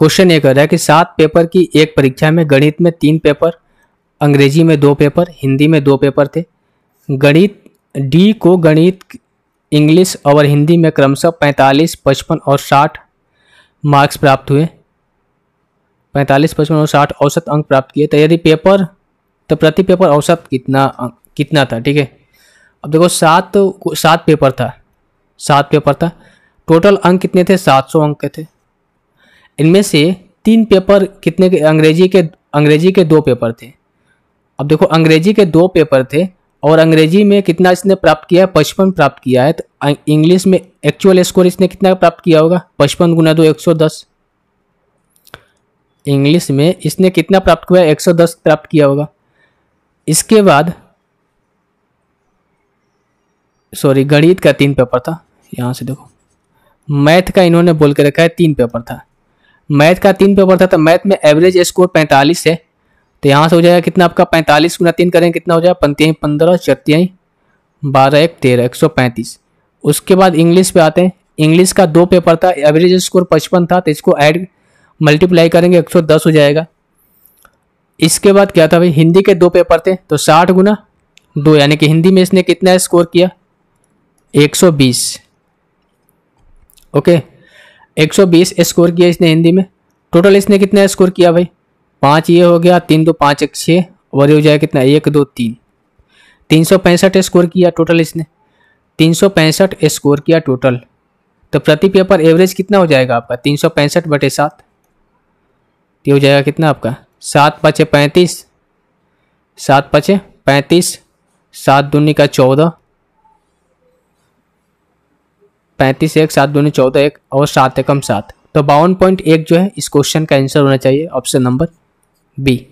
question ये कर रहा है कि सात पेपर की एक परीक्षा में गणित में तीन पेपर अंग्रेजी में दो पेपर हिंदी में दो पेपर थे गणित डी को गणित इंग्लिश और हिंदी में क्रमशः पैंतालीस पचपन और साठ मार्क्स प्राप्त हुए पैंतालीस पचपन और साठ औसत अंक प्राप्त किए तो यदि पेपर तो प्रति पेपर औसत कितना कितना था ठीक है अब देखो सात सात पेपर था सात पेपर था टोटल अंक कितने थे सात सौ अंक के थे इनमें से तीन पेपर कितने के अंग्रेजी के अंग्रेजी के दो पेपर थे अब देखो अंग्रेजी के दो पेपर थे और अंग्रेजी में कितना इसने प्राप्त किया है पचपन प्राप्त किया है तो अं, इंग्लिश में एक्चुअल स्कोर इसने कितना प्राप्त किया होगा पचपन गुना दो एक सौ दस इंग्लिश में इसने कितना प्राप्त किया एक सौ दस प्राप्त किया होगा इसके बाद सॉरी गणित का तीन पेपर था यहाँ से देखो मैथ का इन्होंने बोल के रखा है तीन पेपर था मैथ का तीन पेपर था तो मैथ में एवरेज स्कोर पैंतालीस है तो यहाँ से हो जाएगा कितना आपका पैंतालीस गुना तीन करेंगे कितना हो जाएगा पंतियाँ पंद्रह चतियाँ बारह एक तेरह एक सौ पैंतीस उसके बाद इंग्लिश पे आते हैं इंग्लिश का दो पेपर था एवरेज स्कोर पचपन था तो इसको ऐड मल्टीप्लाई करेंगे एक सौ दस हो जाएगा इसके बाद क्या था भाई हिंदी के दो पेपर थे तो साठ गुना दो यानी कि हिंदी में इसने कितना स्कोर किया एक सौ बीस ओके 120 स्कोर किया इसने हिंदी में टोटल इसने कितना स्कोर किया भाई पाँच ये हो गया तीन दो पाँच एक छः और ये हो जाएगा कितना एक दो तीन तीन सौ पैंसठ स्कोर किया टोटल इसने तीन सौ पैंसठ स्कोर किया टोटल तो प्रति पेपर एवरेज कितना हो जाएगा आपका तीन सौ पैंसठ बटे सात ये हो जाएगा कितना आपका सात पचे पैंतीस सात पचे पैंतीस सात दूनी का चौदह पैंतीस एक सात दोनों चौदह एक और सात एकम सात तो बावन पॉइंट एक जो है इस क्वेश्चन का आंसर होना चाहिए ऑप्शन नंबर बी